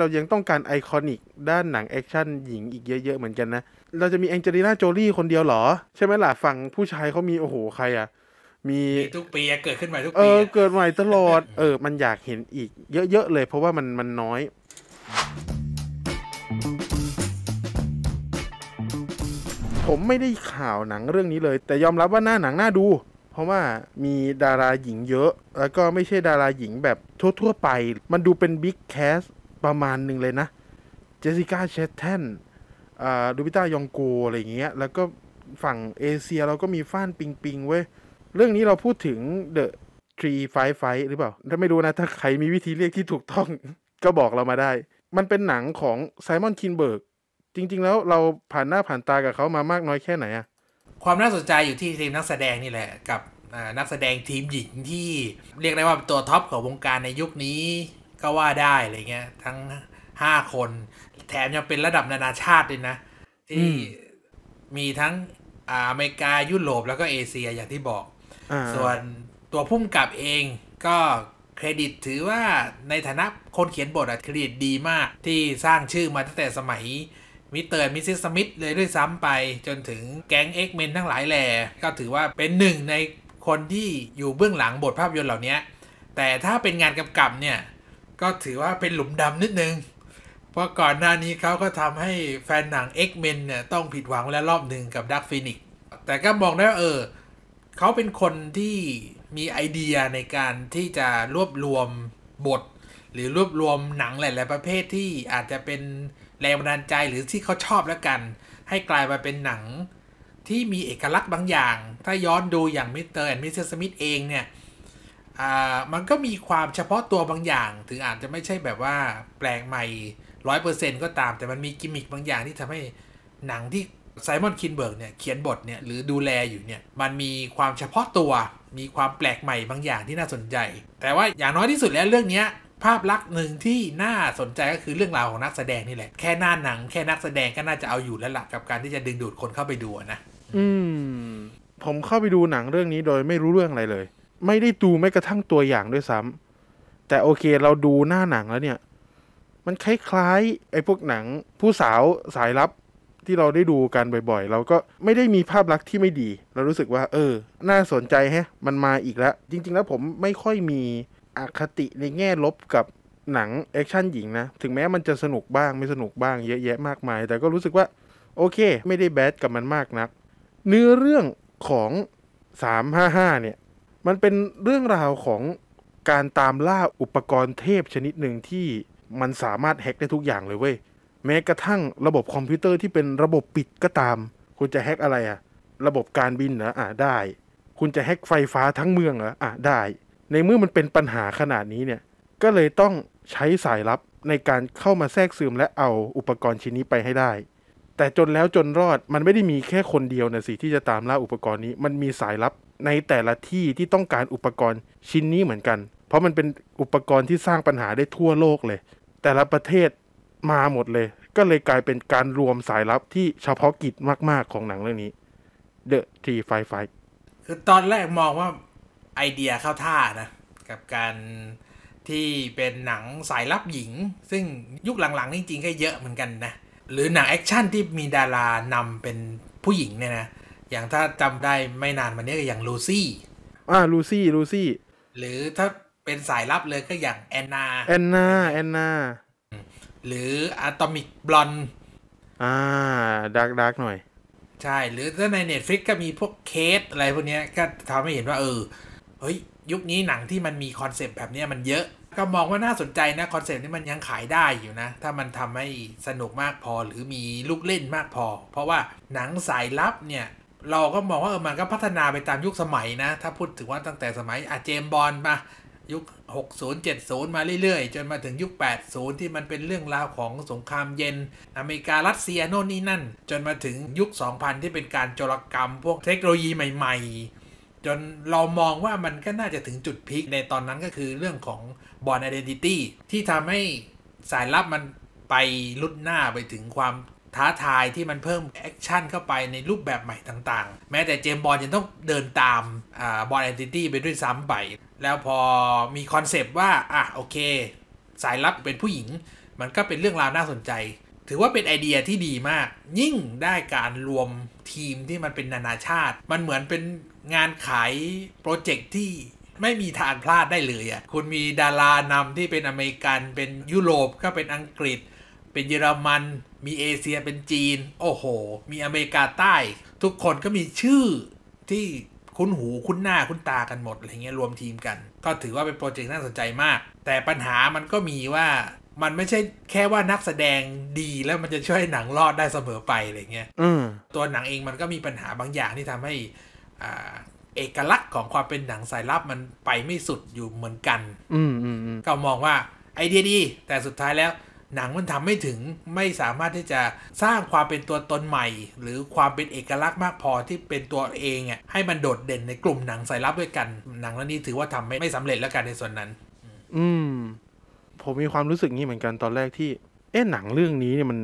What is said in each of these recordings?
เรายังต้องการไอคอนิกด้านหนังแอคชั่นหญิงอีกเยอะๆเหมือนกันนะ เราจะมีแองเจลิน่าโจลี่คนเดียวหรอ ใช่ไหมล่ะฝั่งผู้ชายเขามีโอ้โห ใครอะ มีทุกปีเกิดขึ้นใหม่ทุกปีเออ เกิดใหม่ตลอด เออ มันอยากเห็นอีกเยอะๆเลยเพราะว่ามันมันน้อย ผมไม่ได้ข่าวหนังเรื่องนี้เลย แต่ยอมรับว่าหน้าหนังน่าดู เพราะว่ามีดาราหญิงเยอะ แล้วก็ไม่ใช่ดาราหญิงแบบทั่วๆไป มันดูเป็นบิ๊กแคสประมาณหนึ่งเลยนะ เจสสิก้าเชตแทนดูบิต้ายองโก อะไรอย่างเงี้ยแล้วก็ฝั่งเอเชียเราก็มีฟ้านปิงปิงเว้ย เรื่องนี้เราพูดถึงเดอะทรีไฟไฟหรือเปล่าถ้าไม่รู้นะ ถ้าใครมีวิธีเรียกที่ถูกต้องก็บอกเรามาได้ มันเป็นหนังของไซมอนคินเบิร์กจริง ๆ แล้วเราผ่านหน้าผ่านตากับเขามามากน้อยแค่ไหนอะความน่าสนใจอยู่ที่ทีมนักแสดงนี่แหละกับนักแสดงทีมหญิงที่เรียกได้ว่าเป็นตัวท็อปของวงการในยุคนี้ก็ว่าได้อะไรเงี้ย ทั้งห้าคน แถมยังเป็นระดับนานาชาติด้วยนะที่ มีทั้งอเมริกา ยุโรปแล้วก็เอเชีย อย่างที่บอก ส่วนตัวพุ่มกับเอง ก็เครดิตถือว่าในฐานะคนเขียนบทอะเครดิตดีมากที่สร้างชื่อมาตั้งแต่สมัยมิเตอร์มิสซิสสมิธเลยด้วยซ้ำไป จนถึงแก๊งเอ็กเมนทั้งหลายแหล่ก็ถือว่าเป็นหนึ่งในคนที่อยู่เบื้องหลังบทภาพยนตร์เหล่านี้แต่ถ้าเป็นงานกำกับเนี่ยก็ถือว่าเป็นหลุมดำนิดนึง เพราะก่อนหน้านี้เขาก็ทำให้แฟนหนัง X-Men เนี่ย ต้องผิดหวังแล้วรอบหนึ่งกับ Dark Phoenix แต่ก็มองได้ว่า เออ เขาเป็นคนที่มีไอเดียในการที่จะรวบรวมบท หรือรวบรวมหนังหลายๆประเภทที่อาจจะเป็นแรงบันดาลใจหรือที่เขาชอบแล้วกัน ให้กลายมาเป็นหนังที่มีเอกลักษณ์บางอย่าง ถ้าย้อนดูอย่างมิสเตอร์แอนด์มิสเตอร์สมิธเองเนี่ยามันก็มีความเฉพาะตัวบางอย่าง ถึงอาจจะไม่ใช่แบบว่าแปลงใหม่ร้อยเปอร์เซ็นก็ตาม แต่มันมีกิมมิคบางอย่างที่ทำให้หนังที่ไซมอนคินเบิร์กเนี่ยเขียนบทเนี่ยหรือดูแลอยู่เนี่ย มันมีความเฉพาะตัว มีความแปลกใหม่บางอย่างที่น่าสนใจ แต่ว่าอย่างน้อยที่สุดแล้วเรื่องนี้ ภาพลักษณ์หนึ่งที่น่าสนใจก็คือเรื่องราวของนักแสดงนี่แหละ แค่หน้าหนังแค่นักแสดงก็น่าจะเอาอยู่แล้วละ่ะกับการที่จะดึงดูดคนเข้าไปดูนะ อืมผมเข้าไปดูหนังเรื่องนี้โดยไม่รู้เรื่องอะไรเลยไม่ได้ดูแม้กระทั่งตัวอย่างด้วยซ้ำ แต่โอเคเราดูหน้าหนังแล้วเนี่ย มันคล้ายๆ ไอ้พวกหนังผู้สาวสายลับที่เราได้ดูกันบ่อยๆ เราก็ไม่ได้มีภาพลักษณ์ที่ไม่ดี เรารู้สึกว่า เออ น่าสนใจแฮะ มันมาอีกแล้ว จริงๆแล้วผมไม่ค่อยมีอคติในแง่ลบกับหนังแอคชั่นหญิงนะ ถึงแม้มันจะสนุกบ้าง ไม่สนุกบ้างเยอะแยะมากมาย แต่ก็รู้สึกว่า โอเค ไม่ได้แบดกับมันมากนะัก เนื้อเรื่องของ355เนี่ยมันเป็นเรื่องราวของการตามล่าอุปกรณ์เทพชนิดหนึ่งที่มันสามารถแฮ็กได้ทุกอย่างเลยเว้ยแม้กระทั่งระบบคอมพิวเตอร์ที่เป็นระบบปิดก็ตาม คุณจะแฮ็กอะไรอะระบบการบินเหรออ่ะได้ คุณจะแฮ็กไฟฟ้าทั้งเมืองเหรออ่ะได้ ในเมื่อมันเป็นปัญหาขนาดนี้เนี่ยก็เลยต้องใช้สายลับในการเข้ามาแทรกซึมและเอาอุปกรณ์ชิ้นนี้ไปให้ได้แต่จนแล้วจนรอดมันไม่ได้มีแค่คนเดียวนะสิที่จะตามล่าอุปกรณ์นี้ มันมีสายลับในแต่ละที่ที่ต้องการอุปกรณ์ชิ้นนี้เหมือนกัน เพราะมันเป็นอุปกรณ์ที่สร้างปัญหาได้ทั่วโลกเลย แต่ละประเทศมาหมดเลย ก็เลยกลายเป็นการรวมสายลับที่เฉพาะกิจมากๆของหนังเรื่องนี้ The t r e e Five Five คือตอนแรกมองว่าไอเดียเข้าท่านะกับการที่เป็นหนังสายลับหญิง ซึ่งยุคหลังๆจริงๆก็เยอะเหมือนกันนะหรือหนังแอคชั่นที่มีดารานำเป็นผู้หญิงเนี่ยนะอย่างถ้าจำได้ไม่นานมานี้ก็อย่างลูซี่อ่าลูซี่ลูซี่ หรือถ้าเป็นสายลับเลยก็อย่างแอนนาแอนนาแอนนาหรืออะตอมิกบลอนอ่า ดาร์กดาร์กหน่อย ใช่หรือถ้าใน n น t f l i x ก็มีพวกเคส อะไรพวกนี้ก็ทำให้เห็นว่า เออเฮ้ย ยุคนี้หนังที่มันมีคอนเซปต์แบบนี้มันเยอะก็มองว่าน่าสนใจนะคอนเซ็ปต์นี้ มันยังขายได้อยู่นะถ้ามันทำให้สนุกมากพอหรือมีลูกเล่นมากพอ เพราะว่าหนังสายลับเนี่ย เราก็มองว่าเออมันก็พัฒนาไปตามยุคสมัยนะถ้าพูดถึงว่าตั้งแต่สมัยอาเจมบอลมายุค 60 70 มาเรื่อยๆ จนมาถึงยุค80ที่มันเป็นเรื่องราวของสงครามเย็น อเมริการัสเซียโน่นนี่นั่นจนมาถึงยุค2000ที่เป็นการจรกรรมพวกเทคโนโลยีใหม่ๆจน เรามองว่ามันก็น่าจะถึงจุดพีคในตอนนั้นก็คือเรื่องของบอลไอดีนิตี้ที่ทำให้สายลับมันไปลุดหน้าไปถึงความท้าทายที่มันเพิ่ม แอคชั่น เข้าไปในรูปแบบใหม่ต่างๆ แม้แต่เจมบอลยังต้องเดินตามบอลไอดีนิตี้ไปด้วยซ้ำไป แล้วพอมีคอนเซปต์ว่าอ่ะโอเคสายลับเป็นผู้หญิง มันก็เป็นเรื่องราวน่าสนใจ ถือว่าเป็นไอเดียที่ดีมาก ยิ่งได้การรวมทีมที่มันเป็นนานาชาติ มันเหมือนเป็นงานขายโปรเจกต์ที่ไม่มีทางพลาดได้เลยอ่ะ คุณมีดารานำที่เป็นอเมริกัน เป็นยุโรปก็เป็นอังกฤษ เป็นเยอรมัน มีเอเชียเป็นจีน โอ้โห มีอเมริกาใต้ ทุกคนก็มีชื่อที่คุ้นหูคุ้นหน้าคุ้นตากันหมด อะไรเงี้ย รวมทีมกันก็ถือว่าเป็นโปรเจกต์น่าสนใจมาก แต่ปัญหามันก็มีว่า มันไม่ใช่แค่ว่านักแสดงดีแล้วมันจะช่วยหนังรอดได้เสมอไปอะไรเงี้ยตัวหนังเองมันก็มีปัญหาบางอย่างที่ทำาให้เอกลักษณ์ของความเป็นหนังสายลับมันไปไม่สุดอยู่เหมือนกัน อืมอืมก็มองว่าไอเดียดี แต่สุดท้ายแล้ว หนังมันทำไม่ถึงไม่สามารถที่จะสร้างความเป็นตัวตนใหม่ หรือความเป็นเอกลักษณ์มากพอที่เป็นตัวเองอ่ะ ให้มันโดดเด่นในกลุ่มหนังสายลับด้วยกัน หนังเรื่องนี้ถือว่าทำไม่ไม่สำเร็จแล้วกันในส่วนนั้นอืมผมมีความรู้สึกนี้เหมือนกันตอนแรกที่ เอ๊ะหนังเรื่องนี้เนี่ยมัน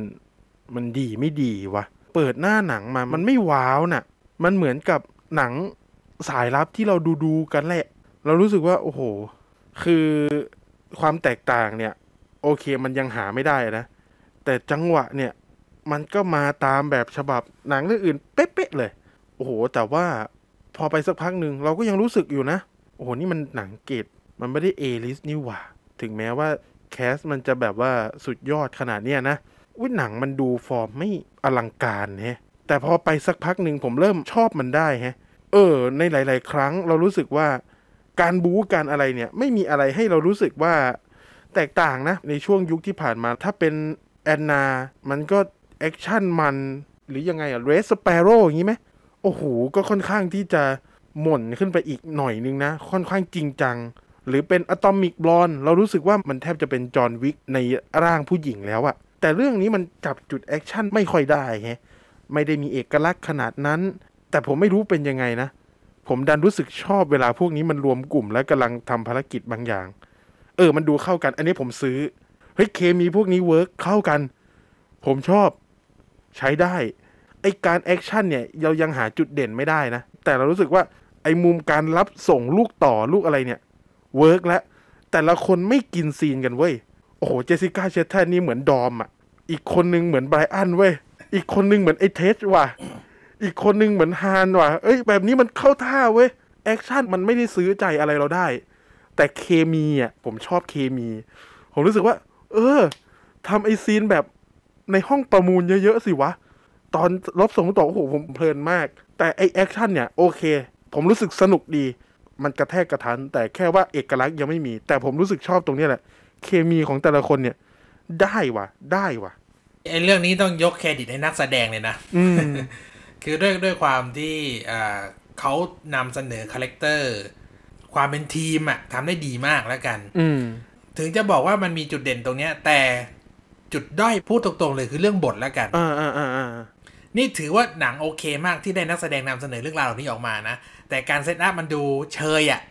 มันดีไม่ดีวะ เปิดหน้าหนังมามันไม่ว้าวน่ะ มันเหมือนกับหนังสายลับที่เราดูดูกันแหละเรารู้สึกว่า โอ้โหคือความแตกต่างเนี่ยโอเคมันยังหาไม่ได้นะ แต่จังหวะเนี่ยมันก็มาตามแบบฉบับหนังเรื่องอื่น เป๊ะๆเลย โอ้โห แต่ว่าพอไปสักพักหนึ่ง เราก็ยังรู้สึกอยู่นะ โอ้โหนี่มันหนังเกตมันไม่ได้เอลิสนี่หว่าถึงแม้ว่าแคสมันจะแบบว่าสุดยอดขนาดเนี้ยนะวิหนังมันดูฟอร์มไม่อลังการเนี่ยแต่พอไปสักพักหนึ่งผมเริ่มชอบมันได้ฮะ เออ ในหลาย ๆ ครั้งเรารู้สึกว่าการบู๊การอะไรเนี่ย ไม่มีอะไรให้เรารู้สึกว่าแตกต่างนะ ในช่วงยุคที่ผ่านมาถ้าเป็นแอนนา มันก็แอคชั่นมันหรือยังไงอะเรสสเปโร่อย่างนี้ไหมโอ้โหก็ค่อนข้างที่จะหม่นขึ้นไปอีกหน่อยนึงนะ ค่อนข้างจริงจัง หรือเป็นอะตอมิกบอน เรารู้สึกว่ามันแทบจะเป็นจอห์นวิกในร่างผู้หญิงแล้วอะแต่เรื่องนี้มันจับจุดแอคชั่นไม่ค่อยได้ฮะไม่ได้มีเอกลักษณ์ขนาดนั้น แต่ผมไม่รู้เป็นยังไงนะ ผมดันรู้สึกชอบเวลาพวกนี้มันรวมกลุ่มและกำลังทำภารกิจบางอย่าง เออ มันดูเข้ากัน อันนี้ผมซื้อ เฮ้ย เคมีพวกนี้เวิร์กเข้ากัน ผมชอบ ใช้ได้ ไอการแอคชั่นเนี่ย เรายังหาจุดเด่นไม่ได้นะ แต่เรารู้สึกว่าไอมุมการรับส่งลูกต่อลูกอะไรเนี่ย เวิร์กแล้ว แต่ละคนไม่กินซีนกันเว้ย โอ้โห เจสิก้าเชตเทนนี่เหมือนดอมอ่ะ อีกคนนึงเหมือนไบรอันเว้ยอีกคนนึงเหมือนไอ้เทสว่ะ อีกคนนึงเหมือนฮานว่ะ เอ้ย แบบนี้มันเข้าท่าเว้ย แอคชั่นมันไม่ได้ซื้อใจอะไรเราได้ แต่เคมีอ่ะ ผมชอบเคมี ผมรู้สึกว่าเออทำไอซีนแบบในห้องประมูลเยอะ ๆ สิวะ ตอนรบส่งต่อโอ้โหผมเพลินมาก แต่ไอแอคชั่นเนี่ย โอเค ผมรู้สึกสนุกดี มันกระแทกกระทันแต่แค่ว่าเอกลักษณ์ยังไม่มี แต่ผมรู้สึกชอบตรงนี้แหละเคมีของแต่ละคนเนี่ย ได้ว่ะได้ว่ะไอเรื่องนี้ต้องยกเครดิตให้นักแสดงเลยนะคือด้วยด้วยความที่เขานำเสนอคาแรคเตอร์ ความเป็นทีมอะทำได้ดีมากแล้วกันถึงจะบอกว่ามันมีจุดเด่นตรงเนี้ย แต่จุดด้อย พูดตรงๆ เลยคือเรื่องบทแล้วกันนี่ถือว่าหนังโอเคมากที่ได้นักแสดงนำเสนอเรื่องราวเหล่านี้ออกมานะ แต่การเซตอัพมันดูเชยอะ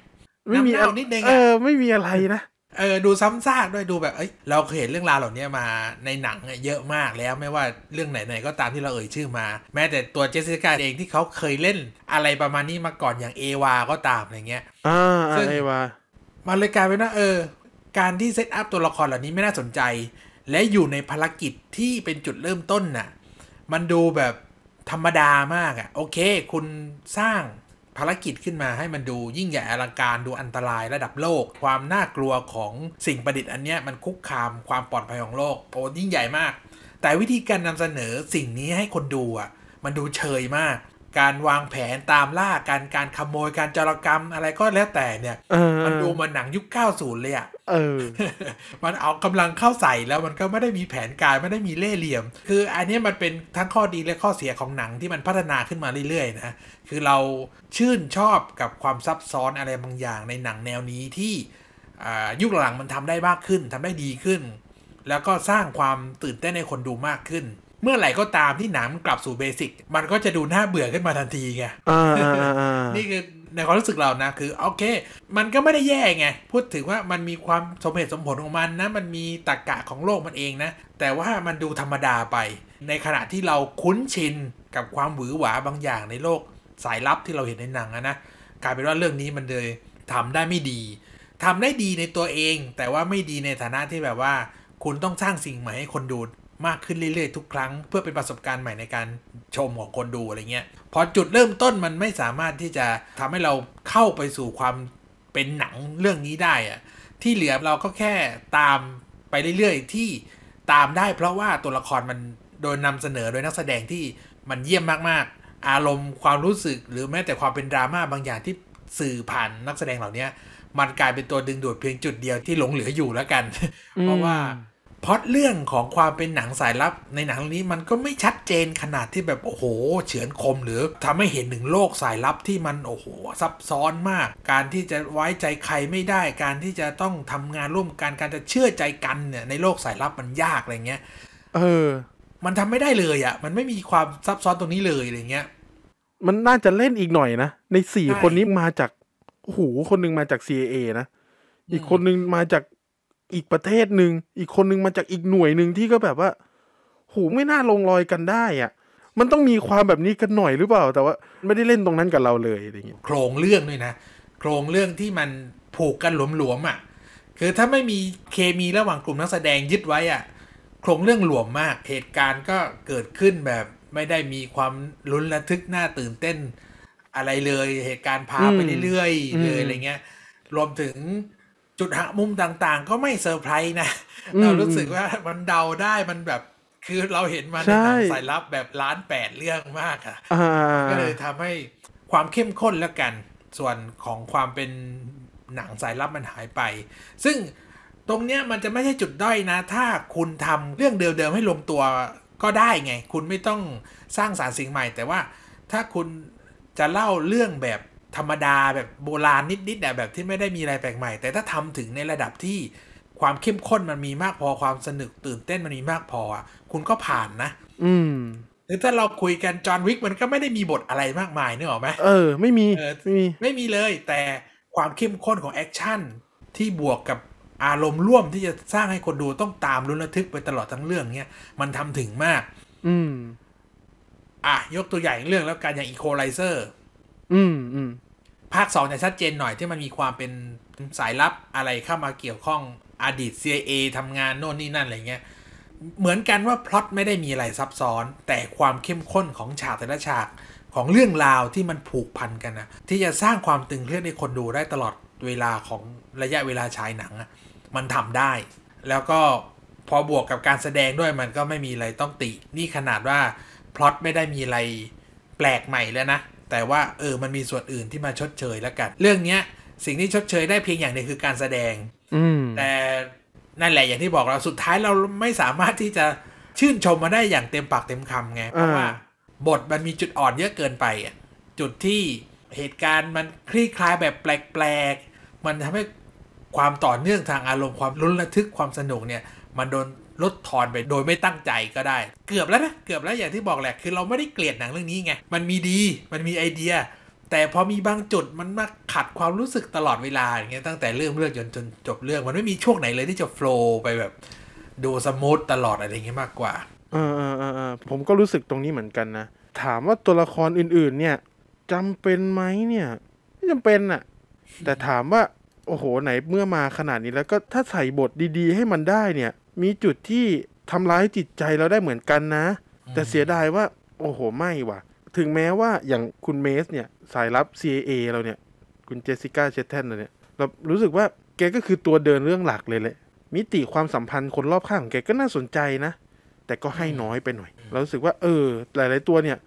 ไม่มีะไรนิดนึงเออ ไม่มีอะไรนะเออดูซ้ำซากด้วยดูแบบเอ้ยเราเคยเห็นเรื่องราวเหล่านี้มาในหนังเยอะมากแล้วไม่ว่าเรื่องไหนๆ ก็ตามที่เราเอ่ยชื่อมา แม้แต่ตัวเจสสิก้าเองที่เขาเคยเล่นอะไรประมาณนี้มาก่อนอย่างเอวาก็ตามอะไรเงี้ยอ่าเอวามันเลยกลายเป็นว่าเออ การที่เซตอัพตัวละครเหล่านี้ไม่น่าสนใจ และอยู่ในภารกิจที่เป็นจุดเริ่มต้นน่ะมันดูแบบธรรมดามากอะ่ะโอเค คุณสร้างภารกิจขึ้นมาให้มันดูยิ่งใหญ่อลังการดูอันตรายระดับโลก ความน่ากลัวของสิ่งประดิษฐ์อันนี้มันคุกคามความปลอดภัยของโลกโอ้ยิ่งใหญ่มาก แต่วิธีการนำเสนอสิ่งนี้ให้คนดูอ่ะ มันดูเฉยมากการวางแผนตามล่าการการขโมยการจารกรรมอะไรก็แล้วแต่เนี่ยมันดูมันหนังยุค90เลยอะ่ะมันเอากำลังเข้าใส่แล้วมันก็ไม่ได้มีแผนการไม่ได้มีเล่ห์เหลี่ยม คือ อันนี้มันเป็นทั้งข้อดีและข้อเสียของหนังที่มันพัฒนาขึ้นมาเรื่อยๆนะคือเราชื่นชอบกับความซับซ้อนอะไรบางอย่าง ในหนังแนวนี้ที่ยุคหลังมันทำได้มากขึ้นทำได้ดีขึ้น แล้วก็สร้างความตื่นเต้นในคนดูมากขึ้นเมื่อไหร่ก็ตามที่หนังกลับสู่เบสิก มันก็จะดูน่าเบื่อขึ้นมาทันทีไงนี่คือในความรู้สึกเรานะคือ โอเค มันก็ไม่ได้แย่ไง พูดถึงว่ามันมีความสมเหตุสมผลของมันนะ มันมีตรกกะของโลกมันเองนะ แต่ว่ามันดูธรรมดาไป ในขณะที่เราคุ้นชินกับความหวือหวาบางอย่างในโลกสายลับที่เราเห็นในหนังนะกลายเป็นว่าเรื่องนี้มันเลยทำได้ไม่ดี ทำได้ดีในตัวเอง แต่ว่าไม่ดีในฐานะที่แบบว่า คุณต้องสร้างสิ่งใหม่ให้คนดูมากขึ้นเรื่อยๆทุกครั้งเพื่อเป็นประสบการณ์ใหม่ในการ ชมของคนดูอะไรเงี้ยพอจุดเริ่มต้นมันไม่สามารถที่จะทำให้เราเข้าไปสู่ความเป็นหนังเรื่องนี้ได้อะที่เหลือเราก็แค่ตามไปเรื่อยๆที่ตามได้เพราะว่าตัวละครมันโดยนำเสนอโดยนักแสดงที่มันเยี่ยมมากๆ อารมณ์ความรู้สึกหรือแม้แต่ความเป็นดราม่าบางอย่างที่สื่อผ่านนักแสดงเหล่านี้มันกลายเป็นตัวดึงดูดเพียงจุดเดียวที่หลงเหลืออยู่แล้วกัน เพราะว่าพราะเรื่องของความเป็นหนังสายลับในหนังนี้มันก็ไม่ชัดเจนขนาดที่แบบโอ้โหเฉือนคมหรือทำให้เห็นหนึ่งโลกสายลับที่มันโอ้โหซับซ้อนมาก การที่จะไว้ใจใครไม่ได้การที่จะต้องทำงานร่วมกันการจะเชื่อใจกันเนี่ยในโลกสายลับมันยากอะไรเงี้ยเออ มันทำไม่ได้เลยอะ่ะมันไม่มีความซับซ้อนตรงนี้เลยอะไรเงี้ย มันน่าจะเล่นอีกหน่อยนะในสี่คนนี้มาจากโอ้โหคนนึงมาจาก CIA นะ อีกคนนึงมาจากอีกประเทศหนึ่งอีกคนนึงมาจากอีกหน่วยหนึ่งที่ก็แบบว่า หูไม่น่าลงรอยกันได้อะ่ะมันต้องมีความแบบนี้กันหน่อยหรือเปล่า แต่ว่า ไม่ได้เล่นตรงนั้นกับเราเลยอะไรเงี้ยโครงเรื่องด้วยนะโครงเรื่องที่มันผูกกันหลวมๆอะ่ะคือถ้าไม่มีเคมีระหว่างกลุ่มนักแสดงยึดไว้อะ่ะ โครงเรื่องหลวมมาก เหตุการณ์ก็เกิดขึ้นแบบไม่ได้มีความลุ้นระทึกน่าตื่นเต้น อะไรเลย เหตุการณ์พาไปเรื่อยๆ เลยอะไรเงี้ย รวมถึงจุดหักมุมต่างๆก็ไม่เซอร์ไพรส์นะเรารู้สึกว่ามันเดาได้มันแบบคือเราเห็นมาในหนังสายลับแบบ ล้านแปดเรื่องมากค่ะก็เลยทำให้ความเข้มข้นแล้วกัน ส่วนของความเป็นหนังสายลับมันหายไป ซึ่งตรงเนี้ยมันจะไม่ใช่จุดด้อยนะ ถ้าคุณทำเรื่องเดิมๆให้ลงตัวก็ได้ไง คุณไม่ต้องสร้างสารสิ่งใหม่ แต่ว่าถ้าคุณจะเล่าเรื่องแบบธรรมดาแบบโบราณนิดๆแบบที่ไม่ได้มี อะไร แปลกใหม่ แต่ถ้าทำถึงในระดับที่ความเข้มข้นมันมีมากพอความสนุกตื่นเต้นมันมีมากพอคุณก็ผ่านนะ อืมหรือถ้าเราคุยกันจอห์นวิกมันก็ไม่ได้มีบทอะไรมากมายเนี่ยหรอไหมเออไม่ มีไม่มี ไม่มีเลย แต่ความเข้มข้นของแอคชั่นที่บวกกับอารมณ์ร่วมที่จะสร้างให้คนดูต้องตามลุ้นระทึกไปตลอดทั้งเรื่องเนี่ยมันทำถึงมาก อืม อ่ะยกตัวอย่างเรื่องแล้วกันอย่างอีโคไลเซอร์อืมอืมภาคสองเนี่ยชัดเจนหน่อยที่มันมีความเป็นสายลับอะไรเข้ามาเกี่ยวข้องอดีต CIA ทำงานโน่นนี่นั่นอะไรเงี้ย เหมือนกันว่าพล็อตไม่ได้มีอะไรซับซ้อน แต่ความเข้มข้นของฉากแต่ละฉากของเรื่องราวที่มันผูกพันกันนะที่จะสร้างความตึงเครียดในคนดูได้ตลอดเวลาของระยะเวลาฉายหนังมันทำได้ แล้วก็พอบวกกับการแสดงด้วยมันก็ไม่มีอะไรต้องตินี่ขนาดว่าพล็อตไม่ได้มีอะไรแปลกใหม่แล้วนะแต่ว่าเออมันมีส่วนอื่นที่มาชดเชยแล้วกัน เรื่องเนี้ย สิ่งที่ชดเชยได้เพียงอย่างเดียวคือการแสดง อืแต่นั่นแหละอย่างที่บอกเราสุดท้ายเราไม่สามารถที่จะชื่นชมมาได้อย่างเต็มปากเต็มคำไงเพราะว่า บทมันมีจุดอ่อนเยอะเกินไป จุดที่เหตุการณ์มันคลี่คลายแบบแปลกๆมันทำให้ความต่อเนื่องทางอารมณ์ความลุ้นระทึกความสนุกเนี่ย มันโดนลดทอนไปโดยไม่ตั้งใจก็ได้ เกือบแล้วนะเกือบแล้วอย่างที่บอกแหละคือเราไม่ได้เกลียดหนังเรื่องนี้ไงมันมีดีมันมีไอเดีย แต่พอมีบางจุดมันมาขัดความรู้สึกตลอดเวลาอย่างเงี้ยตั้งแต่เริ่มเรื่องจนจนจบเรื่องมันไม่มีช่วงไหนเลยที่จะโฟล์ไปแบบดูสมูทตลอดอะไรเงี้ยมากกว่าเออเออเออผมก็รู้สึกตรงนี้เหมือนกันนะ ถามว่าตัวละครอื่นๆ เนี่ยจำเป็นไหมเนี่ยไม่จำเป็นอะแต่ถามว่าโอ้โหไหนเมื่อมาขนาดนี้แล้วก็ถ้าใส่บทดี ๆ ให้มันได้เนี่ยมีจุดที่ทำร้ายจิตใจเราได้เหมือนกันนะ แต่เสียดายว่า โอ้โห ไม่ว่ะถึงแม้ว่าอย่างคุณเมสเนี่ยสายรับ CIA เราเนี่ย คุณเจสสิก้าเชตเทนเราเนี่ย เรารู้สึกว่าแกก็คือตัวเดินเรื่องหลักเลยแหละมิติความสัมพันธ์คนรอบข้างของแกก็น่าสนใจนะ แต่ก็ให้น้อยไปหน่อย เรารู้สึกว่าเออ หลาย ๆ ตัวเนี่ย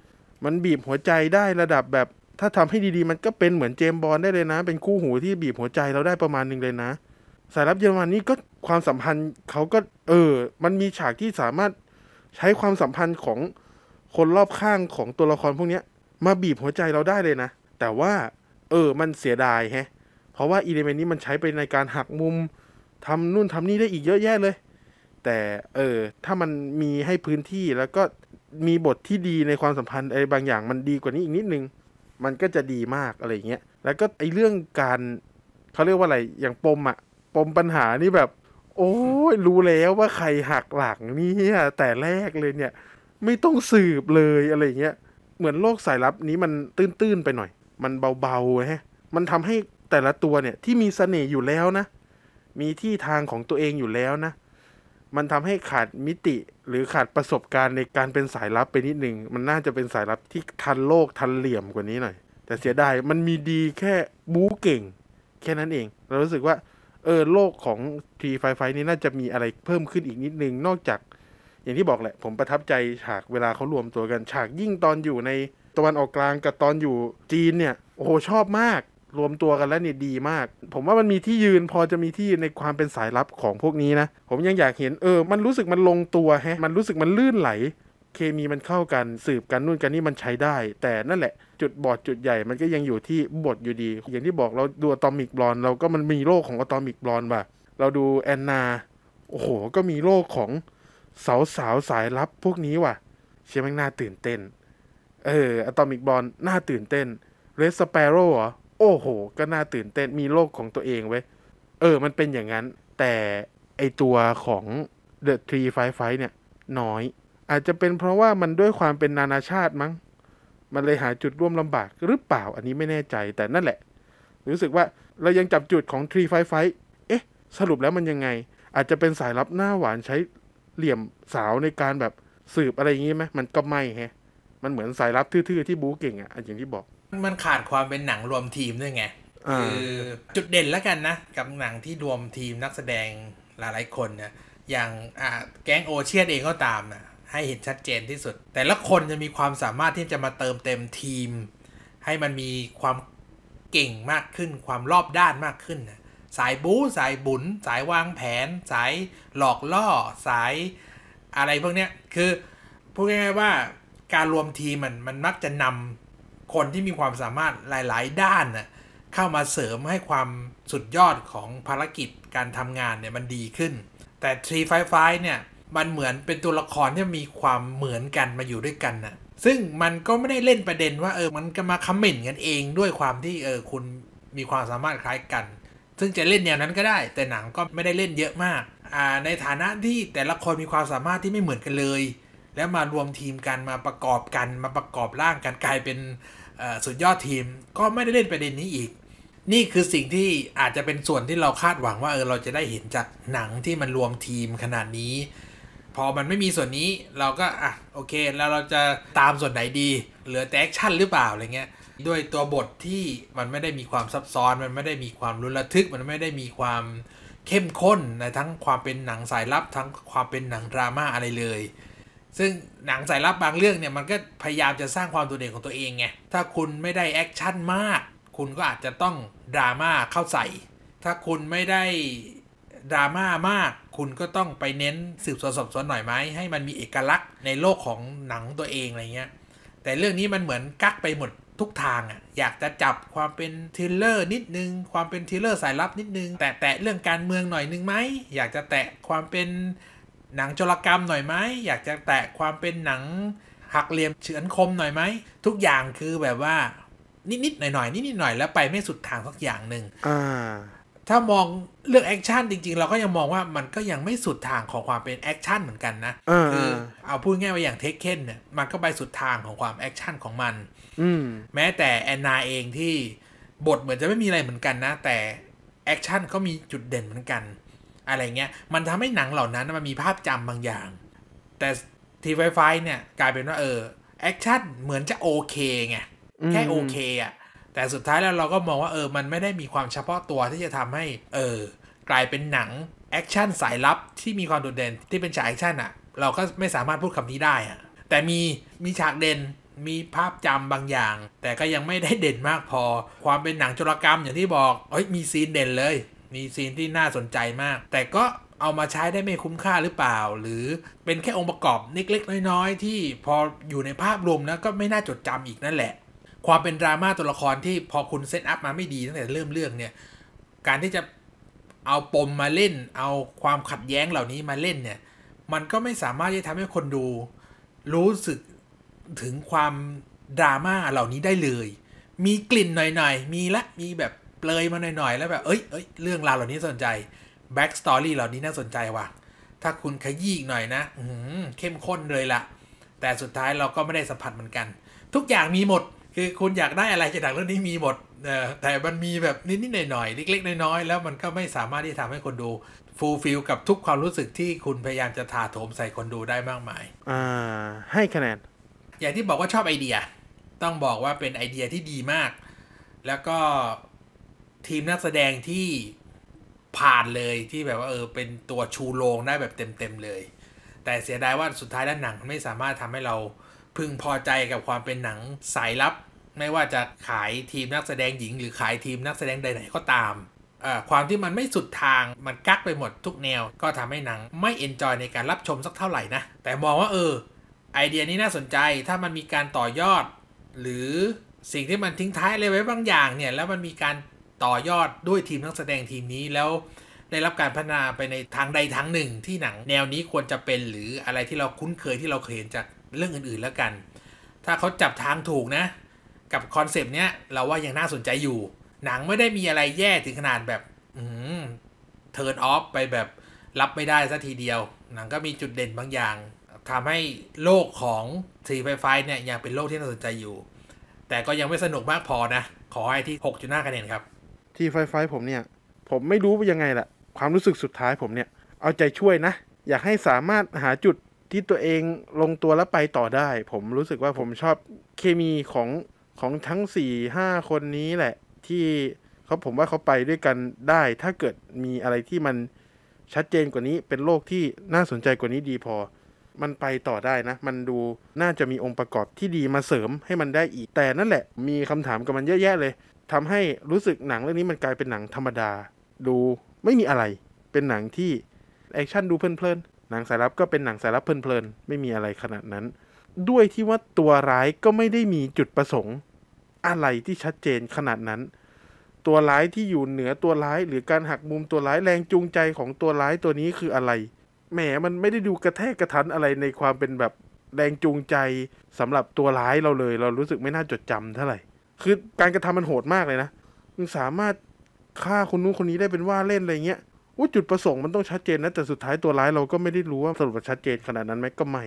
มันบีบหัวใจได้ระดับแบบ ถ้าทำให้ดีๆ มันก็เป็นเหมือนเจมบอลได้เลยนะ เป็นคู่หูที่บีบหัวใจเราได้ประมาณนึงเลยนะ สายรับเยอรมันนี่ก็ความสัมพันธ์เขาก็เออ มันมีฉากที่สามารถใช้ความสัมพันธ์ของคนรอบข้างของตัวละครพวกนี้มาบีบหัวใจเราได้เลยนะ แต่ว่าเออ มันเสียดายแฮะ เพราะว่าอีเลเมนต์นี้มันใช้ไปในการหักมุมทำนู่นทำนี่ได้อีกเยอะแยะเลย แต่เออ ถ้ามันมีให้พื้นที่แล้วก็มีบทที่ดีในความสัมพันธ์อะไรบางอย่าง มันดีกว่านี้อีกนิดนึง มันก็จะดีมากอะไรเงี้ย แล้วก็ไอเรื่องการเขาเรียกว่าอะไร อย่างปมอะปมปัญหานี่แบบโอ้ยรู้แล้วว่าใครหักหลังนี่แต่แรกเลยเนี่ย ไม่ต้องสืบเลยอะไรเงี้ย เหมือนโลกสายลับนี้มันตื้น ๆ ไปหน่อย มันเบาๆฮะมันทำให้แต่ละตัวเนี่ยที่มีสเสน่ห์อยู่แล้วนะมีที่ทางของตัวเองอยู่แล้วนะมันทำให้ขาดมิติหรือขาดประสบการณ์ในการเป็นสายลับไปนิดนึงมันน่าจะเป็นสายลับที่ทันโลกทันเหลี่ยมกว่านี้หน่อย แต่เสียดายมันมีดีแค่บู๊เก่ง แค่นั้นเอง เรารู้สึกว่าเออโลกของทีไฟไฟนี่น่าจะมีอะไรเพิ่มขึ้นอีกนิดนึง นอกจาก อย่างที่บอกแหละ ผมประทับใจฉากเวลาเขารวมตัวกัน ฉากยิ่งตอนอยู่ใน ตะวันออกกลางกับตอนอยู่จีนเนี่ยโอ้โหชอบมาก รวมตัวกันแล้วเนี่ยดีมาก ผมว่ามันมีที่ยืนพอจะมีที่ยืนในความเป็นสายลับของพวกนี้นะ ผมยังอยากเห็น เออ มันรู้สึกมันลงตัวแฮะมันรู้สึกมันลื่นไหลเคมีมันเข้ากันสืบกันนู่นกันนี่มันใช้ได้ แต่นั่นแหละ จุดบอดจุดใหญ่มันก็ยังอยู่ที่บทอยู่ดี อย่างที่บอกเราดูอะตอมิกบอนเราก็มันมีโลกของอะตอมิกบอนว่ะ เราดูแอนนา โอ้โห ก็มีโลกของ สาวสาวสายลับพวกนี้ว่ะ เชี่ยม่นน่าตื่นเต้น เอออะตอมิกบอลน่าตื่นเต้นเรสสเปโร่โอ้โหก็น่าตื่นเต้นมีโลกของตัวเองเว้ยเออ มันเป็นอย่างนั้น แต่ไอตัวของเดอะทรีไฟไฟเนี่ย น้อยอาจจะเป็นเพราะว่ามันด้วยความเป็นนานาชาติมั้ง มันเลยหาจุดร่วมลำบากหรือเปล่า อันนี้ไม่แน่ใจแต่นั่นแหละ รู้สึกว่าเรายังจับจุดของทรีไฟไฟเอ๊ะ สรุปแล้วมันยังไง อาจจะเป็นสายลับหน้าหวานใช้เหลี่ยมสาวในการแบบสืบอะไรอย่างนี้ไหมมันก็ไม่ฮะมันเหมือนสายลับทื่อๆที่บู๊เก่งอะ่ะอย่างที่บอก มันขาดความเป็นหนังรวมทีมด้วยไง คือจุดเด่นแล้วกันนะกับหนังที่รวมทีมนักแสดงหลายๆคนนะ อย่างอแก๊งโอเชียนเองก็ตามนะให้เห็นชัดเจนที่สุด แต่ละคนจะมีความสามารถที่จะมาเติมเต็มทีม ให้มันมีความเก่งมากขึ้น ความรอบด้านมากขึ้น สายบู๊สายบุญ สายวางแผน สายหลอกล่อ สายอะไรพวกนี้คือพูดง่ายๆว่าการรวมทีมมันมันมักจะนำคนที่มีความสามารถหลาย ๆ ด้านเข้ามาเสริมให้ความสุดยอดของภารกิจการทำงานเนี่ยมันดีขึ้น แต่ทรีไฟฟเนี่ยมันเหมือนเป็นตัวละครที่มีความเหมือนกันมาอยู่ด้วยกันนะซึ่งมันก็ไม่ได้เล่นประเด็นว่าเออ มันก็มาคอมเมนต์กันเอง ด้วยความที่เออคุณมีความสามารถคล้ายกัน ซึ่งจะเล่นแนวนั้นก็ได้ แต่หนังก็ไม่ได้เล่นเยอะมาก อ่า ในฐานะที่แต่ละคนมีความสามารถที่ไม่เหมือนกันเลย แล้วมารวมทีมกันมาประกอบกันมาประกอบร่างกันกลายเป็นสุดยอดทีม ก็ไม่ได้เล่นประเด็นนี้อีก นี่คือสิ่งที่อาจจะเป็นส่วนที่เราคาดหวังว่าเออเราจะได้เห็นจากหนังที่มันรวมทีมขนาดนี้พอมันไม่มีส่วนนี้เราก็อ่ะโอเค แล้วเราจะตามส่วนไหนดี เหลือแต่แอคชั่นหรือเปล่า อะไรเงี้ย ด้วยตัวบทที่มันไม่ได้มีความซับซ้อน มันไม่ได้มีความรุนระทึก มันไม่ได้มีความเข้มข้นในทั้งความเป็นหนังสายลับทั้งความเป็นหนังดราม่าอะไรเลย ซึ่งหนังสายลับบางเรื่อง เนี่ย มันก็พยายามจะสร้างความตัวเด่นของตัวเองไงถ้าคุณไม่ได้แอคชั่นมากคุณก็อาจจะต้องดราม่าเข้าใส่ถ้าคุณไม่ได้ดราม่ามาก คุณก็ต้องไปเน้นสืบสวนสอบสวนหน่อยไหมให้มันมีเอกลักษณ์ในโลกของหนังตัวเองอะไรเงี้ย แต่เรื่องนี้มันเหมือนกักไปหมดทุกทางอ่ะ อยากจะจับความเป็นทิลเลอร์นิดนึง ความเป็นทิลเลอร์สายลับนิดนึง แต่ แตะเรื่องการเมืองหน่อยนึงไหม อยากจะแตะความเป็นหนังจรกรรมหน่อยไหม อยากจะแตะความเป็นหนังหักเหลี่ยมเฉือนคมหน่อยไหม ทุกอย่างคือแบบว่านิดๆหน่อยๆนิดๆหน่อยแล้วไปไม่สุดทางสักอย่างหนึ่งถ้ามองเรื่องแอคชั่นจริง ๆเราก็ยังมองว่ามันก็ยังไม่สุดทางของความเป็นแอคชั่นเหมือนกันนะคือเอาพูดง่ายๆอย่างเทคเคนเนี่ยมันก็ไปสุดทางของความแอคชั่นของมันมแม้แต่แอนนาเองที่บทเหมือนจะไม่มีอะไรเหมือนกันนะแต่แอคชั่นก็มีจุดเด่นเหมือนกัน อะไรเงี้ยมันทำให้หนังเหล่านั้นมันมีภาพจำบางอย่าง แต่ทีไฟไฟเนี่ยกลายเป็นว่าเออแอคชั่นเหมือนจะโอเคไงแค่โอเคอะ่ะแต่สุดท้ายแล้วเราก็มองว่าเออ มันไม่ได้มีความเฉพาะตัวที่จะทำให้เออกลายเป็นหนังแอคชั่นสายลับที่มีความโดดเด่นที่เป็นฉากแอคชั่นอ่ะเราก็ไม่สามารถพูดคำนี้ได้อ่ะแต่มีมีฉากเด่นมีภาพจำบางอย่าง แต่ก็ยังไม่ได้เด่นมากพอ ความเป็นหนังจุลกรรมอย่างที่บอกเอ้ยมีซีนเด่นเลย มีซีนที่น่าสนใจมาก แต่ก็เอามาใช้ได้ไม่คุ้มค่าหรือเปล่าหรือเป็นแค่องค์ประกอบเล็กๆ น้อยๆที่พออยู่ในภาพรวมแล้วก็ไม่น่าจดจำอีกนั่นแหละความเป็นดราม่าตัวละครที่พอคุณเซตอัพมาไม่ดี ตั้งแต่เริ่มเรื่องเนี่ย การที่จะเอาปมมาเล่น เอาความขัดแย้งเหล่านี้มาเล่นเนี่ย มันก็ไม่สามารถที่จะทำให้คนดู รู้สึกถึงความดราม่าเหล่านี้ได้เลย มีกลิ่นหน่อยๆ มีละ มีแบบเปลยมาหน่อยๆ แล้วแบบ เอ้ยเอ้ยเรื่องราวเหล่านี้สนใจ แบ็กสตอรี่เหล่านี้น่าสนใจว่ะ ถ้าคุณขยี้อีกหน่อยนะ อืเข้มข้นเลยละแต่สุดท้ายเราก็ไม่ได้สัมผัสเหมือนกัน ทุกอย่างมีหมดคือคุณอยากได้อะไรจากหนังเรื่องนี้มีหมดแต่มันมีแบบนิดๆหน่อยๆเล็ก ๆ น้อยๆแล้วมันก็ไม่สามารถที่ทำให้คนดูฟูลฟิลกับทุกความรู้สึกที่คุณพยายามจะถาโถมใส่คนดูได้มากมายอ่าให้คะแนนอย่างที่บอกว่าชอบไอเดีย ต้องบอกว่าเป็นไอเดียที่ดีมาก แล้วก็ทีมนักแสดงที่ผ่านเลยที่แบบว่าเออเป็นตัวชูโรงได้แบบเต็มๆเลย แต่เสียดายว่าสุดท้ายด้านหนังไม่สามารถทำให้เราพึงพอใจกับความเป็นหนังสายลับไม่ว่าจะขายทีมนักแสดงหญิงหรือขายทีมนักแสดงใด ๆ ก็ตาม ความที่มันไม่สุดทางมันกักไปหมดทุกแนวก็ทำให้หนัง ไม่เอนจอยในการรับชมสักเท่าไหร่นะแต่มองว่าเออ ไอเดียนี้น่าสนใจถ้ามันมีการต่อยอด หรือสิ่งที่มันทิ้งท้ายอะไรไว้บางอย่างเนี่ยแล้วมันมีการต่อยอดด้วยทีมนักแสดงทีมนี้แล้ว ได้รับการพัฒนาไปในทางใดทางหนึ่ง ที่หนังแนวนี้ควรจะเป็นหรืออะไรที่เราคุ้นเคยที่เราเคยเห็นจากเรื่องอื่นๆแล้วกัน ถ้าเขาจับทางถูกนะ กับคอนเซปต์เนี้ยเราว่ายังน่าสนใจอยู่ หนังไม่ได้มีอะไรแย่ ถึงขนาดแบบ อืเทิร์นออฟ ไปแบบ รับไม่ได้ซะทีเดียว หนังก็มีจุดเด่นบางอย่างทำให้โลกของสีไฟไฟ เนี่ยยังเป็นโลกที่น่าสนใจอยู่ แต่ก็ยังไม่สนุกมากพอนะ ขอให้ที่6าคะแนนครับ ทีไฟไฟผมเนี่ย ผมไม่รู้ยังไงแหละความรู้สึกสุดท้ายผมเนี่ย เอาใจช่วยนะ อยากให้สามารถหาจุดที่ตัวเองลงตัวแล้วไปต่อได้ ผมรู้สึกว่าผมชอบเคมีของของทั้งสี่ห้าคนนี้แหละที่เขาผมว่าเขาไปด้วยกันได้ ถ้าเกิดมีอะไรที่มันชัดเจนกว่านี้เป็นโลกที่น่าสนใจกว่านี้ดีพอมันไปต่อได้นะ มันดูน่าจะมีองค์ประกอบที่ดีมาเสริมให้มันได้อีกแต่นั่นแหละมีคำถามกับมันเยอะแยะเลย ทำให้รู้สึกหนังเรื่องนี้มันกลายเป็นหนังธรรมดาดูไม่มีอะไรเป็นหนังที่แอคชั่นดูเพลินหนังสายลับก็เป็นหนังสายลับเพลินๆ ไม่มีอะไรขนาดนั้น ด้วยที่ว่าตัวร้ายก็ไม่ได้มีจุดประสงค์ อะไรที่ชัดเจนขนาดนั้น ตัวร้ายที่อยู่เหนือตัวร้าย หรือการหักมุมตัวร้ายแรงจูงใจของตัวร้ายตัวนี้คืออะไรแหมมันไม่ได้ดูกระแทกกระทันอะไรในความเป็นแบบแรงจูงใจ สำหรับตัวร้ายเราเลย เรารู้สึกไม่น่าจดจำเท่าไหร่ คือการกระทำมันโหดมากเลยนะมึงสามารถฆ่าคนนู้นคนนี้ได้เป็นว่าเล่นอะไรเงี้ยว่าจุดประสงค์มันต้องชัดเจนนะแต่สุดท้ายตัวร้ายเราก็ไม่ได้รู้ว่าสรุปชัดเจนขนาดนั้นไหมก็ไม่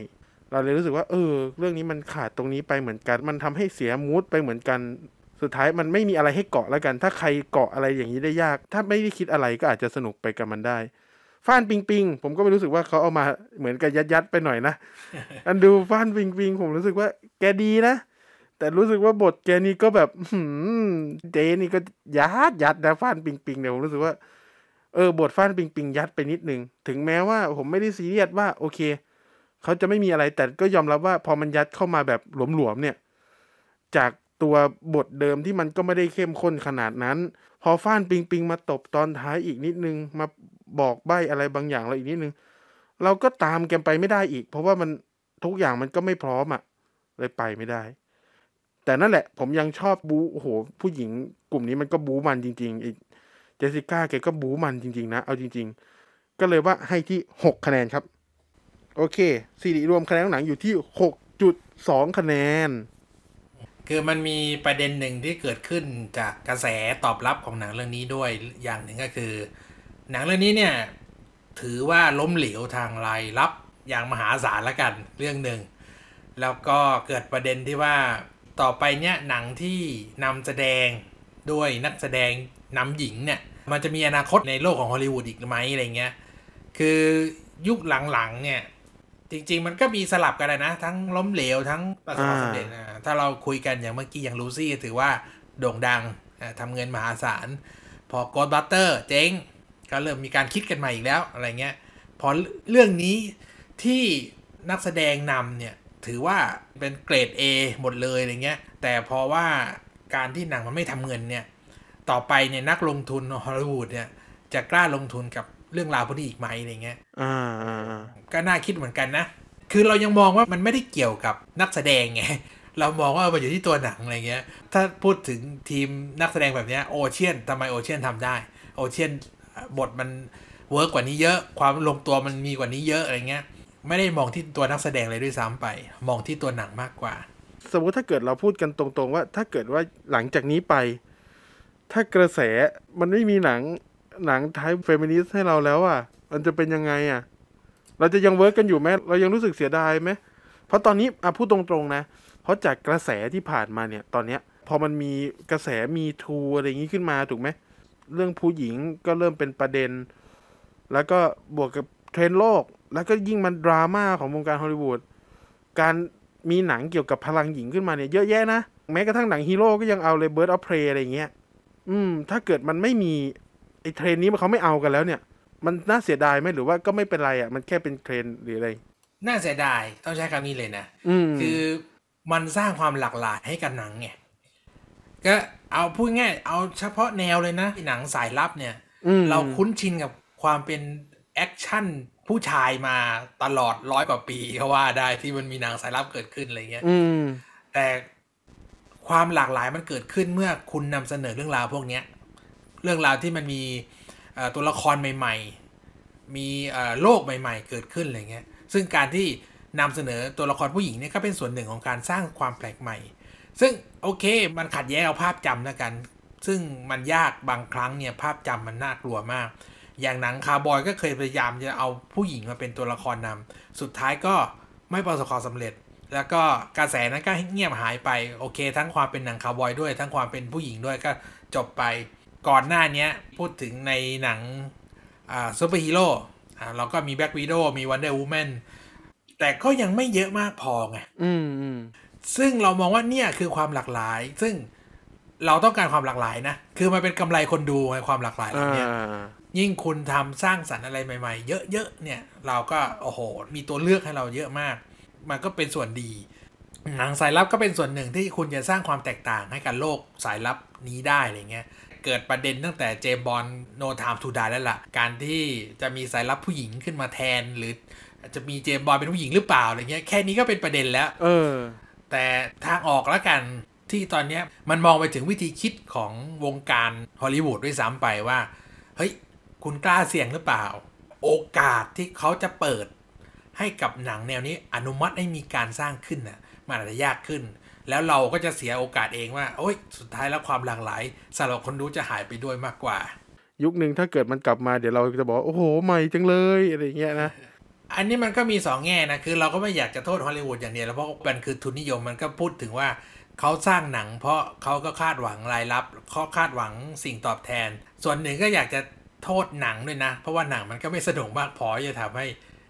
เราเลยรู้สึกว่า เออ เรื่องนี้มันขาดตรงนี้ไปเหมือนกัน มันทำให้เสียมูดไปเหมือนกัน สุดท้ายมันไม่มีอะไรให้เกาะแล้วกัน ถ้าใครเกาะอะไรอย่างนี้ได้ยาก ถ้าไม่ได้คิดอะไรก็อาจจะสนุกไปกับมันได้ฟ้านปิงปิงผมก็ไม่รู้สึกว่าเขาเอามาเหมือนกับยัดยัดไปหน่อยนะอันดูฟ้านปิงปิงผมรู้สึกว่าแกดีนะ แต่รู้สึกว่าบทแกนี่ก็แบบเจนี่ก็ยัดยัดนะฟ้านปิงปิงเนี่ยผมรู้สึกว่าเออบทฟาดปิงปิงยัดไปนิดนึง ถึงแม้ว่าผมไม่ได้ซีเรียสว่าโอเคเขาจะไม่มีอะไร แต่ก็ยอมรับว่าพอมันยัดเข้ามาแบบหลวมๆเนี่ย จากตัวบทเดิมที่มันก็ไม่ได้เข้มข้นขนาดนั้น พอฟานปิงปิงมาตบตอนท้ายอีกนิดนึง มาบอกใบ้อะไรบางอย่างเราอีกนิดนึง เราก็ตามกมไปไม่ได้อีก เพราะว่ามันทุกอย่างมันก็ไม่พร้อมอะ่ะ เลยไปไม่ได้ แต่นั่นแหละผมยังชอบบูโอ้โหผู้หญิงกลุ่มนี้มันก็บูมันจริงๆอีกเจสิก้าแกก็บูมันจริงๆนะ เอาจริง ๆ ก็เลยว่าให้ที่6คะแนนครับ โอเคส่ดีรวมคะแนนหนังอยู่ที่6.2คะแนนคือมันมีประเด็นหนึ่งที่เกิดขึ้นจากกระแสตอบรับของหนังเรื่องนี้ด้วยอย่างหนึ่งก็คือ หนังเรื่องนี้เนี่ยถือว่าล้มเหลวทางรายรับอย่างมหาศาลละกันเรื่องหนึ่งแล้วก็เกิดประเด็นที่ว่าต่อไปเนี่ยหนังที่นำแสดงด้วยนักแสดงนำหญิงเนี่ย มันจะมีอนาคตในโลกของฮอลลีวูดอีกไหมอะไรเงี้ย คือยุคหลังๆเนี่ย จริง ๆมันก็มีสลับกันนะ ทั้งล้มเหลวทั้งประสบความสำเร็จนะถ้าเราคุยกันอย่างเมื่อกี้ อย่างลูซี่ถือว่าโด่งดังทำเงินมหาศาล พอกกดบัตเตอร์เจ๊งก็เริ่มมีการคิดกันใหม่อีกแล้วอะไรเงี้ย พอเรื่องนี้ที่นักแสดงนำเนี่ยถือว่าเป็นเกรด A หมดเลยอะไรเงี้ยแต่เพราะว่าการที่หนังมันไม่ทำเงินเนี่ยต่อไปเนี่ยนักลงทุนฮอลลีวูดเนี่ย จะกล้าลงทุนกับเรื่องราวพวกนี้อีกไหมอะไรเงี้ยอ่า ก็น่าคิดเหมือนกันนะ คือเรายังมองว่ามันไม่ได้เกี่ยวกับนักแสดงไง เรามองว่ามันอยู่ที่ตัวหนัง อะไรเงี้ยถ้าพูดถึงทีมนักแสดงแบบนี้โอเชียนทำไมโอเชียนทำได้โอเชียนบทมัน เวิร์กกว่านี้เยอะ ความลงตัวมันมีกว่านี้เยอะอะไรเงี้ยไม่ได้มองที่ตัวนักแสดงเลยด้วยซ้ำไปมองที่ตัวหนังมากกว่า สมมติถ้าเกิดเราพูดกันตรงๆว่าถ้าเกิดว่าหลังจากนี้ไปถ้ากระแสมันไม่มีหนังหนังไทยเฟมินิสต์ให้เราแล้ว อ่ะ มันจะเป็นยังไงอ่ะ เราจะยังเวิร์กกันอยู่ไหม เรายังรู้สึกเสียดายไหม เพราะตอนนี้อ่ะพูดตรงๆ นะ เพราะจากกระแสที่ผ่านมาเนี่ย ตอนเนี้ยพอมันมีกระแสมีทูอะไรอย่างนี้ขึ้นมา ถูกไหม เรื่องผู้หญิงก็เริ่มเป็นประเด็น แล้วก็บวกกับเทรนโลก แล้วก็ยิ่งมันดราม่าของวงการฮอลลีวูด การมีหนังเกี่ยวกับพลังหญิงขึ้นมาเนี่ยเยอะแยะนะ แม้กระทั่งหนังฮีโร่ก็ยังเอาเลยเบิร์ดออฟเพลย์อะไรอย่างเงี้ยอืม ถ้าเกิดมันไม่มีไอ้เทรนนี้มันเขาไม่เอากันแล้ว เนี่ย มันน่าเสียดายไหมหรือว่าก็ไม่เป็นไรอะ่ะมันแค่เป็นเทรนหรืออะไรน่าเสียดายต้องใช้คำนี้เลยนะคือมันสร้างความหลากหลายให้กับหนังไงก็เอาพูดง่ายเอาเฉพาะแนวเลยนะหนังสายลับเนี่ยเราคุ้นชินกับความเป็นแอคชั่น ผู้ชายมาตลอดร้อยกว่าปีก็ว่าได้ที่มันมีหนังสายลับเกิดขึ้นอะไรเงี้ยแต่ความหลากหลายมันเกิดขึ้นเมื่อคุณนำเสนอเรื่องราวพวกนี้ เรื่องราวที่มันมีตัวละครใหม่ ๆ มีโลกใหม่ ๆ เกิดขึ้นอะไรเงี้ยซึ่งการที่นำเสนอตัวละครผู้หญิงเนี่ยก็เป็นส่วนหนึ่งของการสร้างความแปลกใหม่ ซึ่งโอเคมันขัดแย้งเอาภาพจำนะกัน ซึ่งมันยากบางครั้งเนี่ยภาพจำมันน่ากลัวมาก อย่างหนังคาร์บอยก็เคยพยายามจะเอาผู้หญิงมาเป็นตัวละครนำ สุดท้ายก็ไม่ประสบความสำเร็จแล้วก็กระแสนั้นก็เงียบหายไปโอเคทั้งความเป็นหนังคาวบอยด้วย ทั้งความเป็นผู้หญิงด้วยก็จบไปก่อนหน้านี้พูดถึงในหนังซูเปอร์ฮีโร่เราก็มีแบ็กวีโดมีวันเดอร์วูแมนแต่ก็ยังไม่เยอะมากพอไงอืมซึ่งเรามองว่าเนี่ยคือความหลากหลาย ซึ่งเราต้องการความหลากหลายนะ คือมันเป็นกำไรคนดูในความหลากหลายเหล่านี้ยิ่งคุณทำสร้างสรรค์อะไรใหม่ๆ เยอะๆเนี่ยเราก็โอ้โหมีตัวเลือกให้เราเยอะมากมันก็เป็นส่วนดี หนังสายลับก็เป็นส่วนหนึ่งที่คุณจะสร้างความแตกต่างให้กับโลกสายลับนี้ได้อะไรเงี้ย เกิดประเด็นตั้งแต่เจมบอลโนทามทูดาแล้วละ่ะ การที่จะมีสายลับผู้หญิงขึ้นมาแทน หรือจะมีเจมบอลเป็นผู้หญิงหรือเปล่าอะไรเงี้ย แค่นี้ก็เป็นประเด็นแล้ว เออ แต่ทางออกแล้วกันที่ตอนนี้มันมองไปถึงวิธีคิดของวงการฮอลลีวูดด้วยซ้ำไปว่าเฮ้ยคุณกล้าเสี่ยงหรือเปล่า โอกาสที่เขาจะเปิดให้กับหนังแนวนี้อนุมัติให้มีการสร้างขึ้นน่ะมันอาจจะยากขึ้น แล้วเราก็จะเสียโอกาสเองว่าโอ้ย สุดท้ายแล้วความหลากหลายสำหรับคนดูจะหายไปด้วยมากกว่า ยุคหนึ่งถ้าเกิดมันกลับมาเดี๋ยวเราจะบอก โอ้โห ใหม่จังเลยอะไรเงี้ยนะ อันนี้มันก็มีสองแง่นะ คือเราก็ไม่อยากจะโทษฮอลลีวูดอย่างเดียวเพราะมันคือทุนนิยมมันก็พูดถึงว่าเขาสร้างหนัง เพราะเขาก็คาดหวังรายรับเขาคาดหวังสิ่งตอบแทน ส่วนหนึ่งก็อยากจะโทษหนังด้วยนะ เพราะว่าหนังมันก็ไม่สนุกมากพอจะทำให้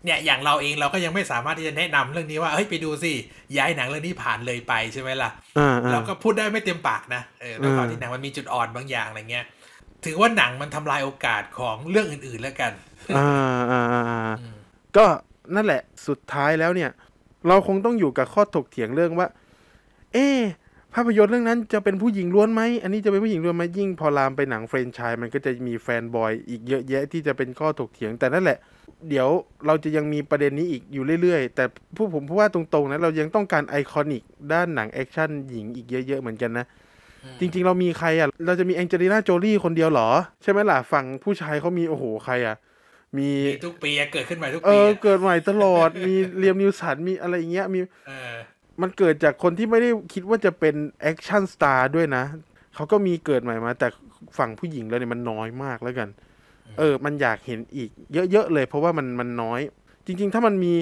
เนี่ยอย่างเราเองเราก็ยังไม่สามารถที่จะแนะนำเรื่องนี้ว่าเฮ้ยไปดูสิย้ายหนังเรื่องนี้ผ่านเลยไปใช่ไหมล่ะ เราก็พูดได้ไม่เต็มปากนะเออด้วยความที่หนังมันมีจุดอ่อนบางอย่างอะไรเงี้ยถือว่าหนังมันทำลายโอกาสของเรื่องอื่น ๆแล้วกันก็นั่นแหละสุดท้ายแล้วเนี่ย เราคงต้องอยู่กับข้อถกเถียงเรื่องว่า เอ๊ภาพยนตร์เรื่องนั้นจะเป็นผู้หญิงล้วนไหมอันนี้จะเป็นผู้หญิงล้วนไหมยิ่งพอลามไปหนังเฟรนช์ชายมันก็จะมีแฟนบอย อีกเยอะแยะที่จะเป็นข้อถกเถียง แต่นั่นแหละเดี๋ยวเราจะยังมีประเด็นนี้อีกอยู่เรื่อยๆ แต่ผู้ผมพูดว่าตรงๆนะเรายังต้องการไอคอนิก ด้านหนังแอคชั่นหญิงอีกเยอะ ๆ เหมือนกันนะ จริง ๆเรามีใครอ่ะ เราจะมีแองเจลิน่าโจลี่คนเดียวหรอใช่ไหมล่ะ ฝั่งผู้ชายเขามี โอ้โห ใครอ่ะ มีทุกปีเกิดขึ้นใหม่ทุกปีเออเกิดใหม่ตลอดมีเรียมนิวสันมีอะไรอย่างเงี้ยมีมันเกิดจากคนที่ไม่ได้คิดว่าจะเป็นแอคชั่นสตาร์ด้วยนะเขาก็มีเกิดใหม่มา แต่ฝั่งผู้หญิงแล้วเนี่ยมันน้อยมากแล้วกันเออ มันอยากเห็นอีกเยอะ ๆ เลย เพราะว่ามันมันน้อย จริงๆ ถ้ามันมี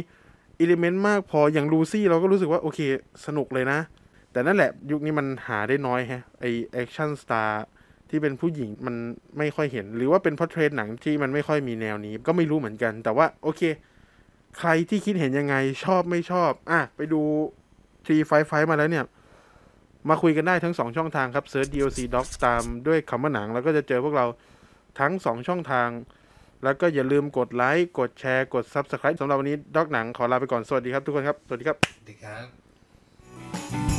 อิเลเมนต์มากพออย่างลูซี่เราก็รู้สึกว่า โอเค สนุกเลยนะ แต่นั่นแหละยุคนี้มันหาได้น้อยฮะไอแอคชั่นสตาร์ที่เป็นผู้หญิงมันไม่ค่อยเห็นหรือว่าเป็นพอร์เทรตหนังที่มันไม่ค่อยมีแนวนี้ ก็ไม่รู้เหมือนกัน แต่ว่าโอเค ใครที่คิดเห็นยังไงชอบไม่ชอบอ่ะไปดูทรีไฟมาแล้วเนี่ยมาคุยกันได้ทั้งสองช่องทางครับเซิร์ช DLC Doc ตามด้วยคำว่าหนัง แล้วก็จะเจอพวกเราทั้ง 2 ช่องทาง แล้วก็อย่าลืมกดไลค์ กดแชร์ กด Subscribe สำหรับวันนี้ด็อกหนังขอลาไปก่อน สวัสดีครับทุกคนครับ สวัสดีครับ สวัสดีครับ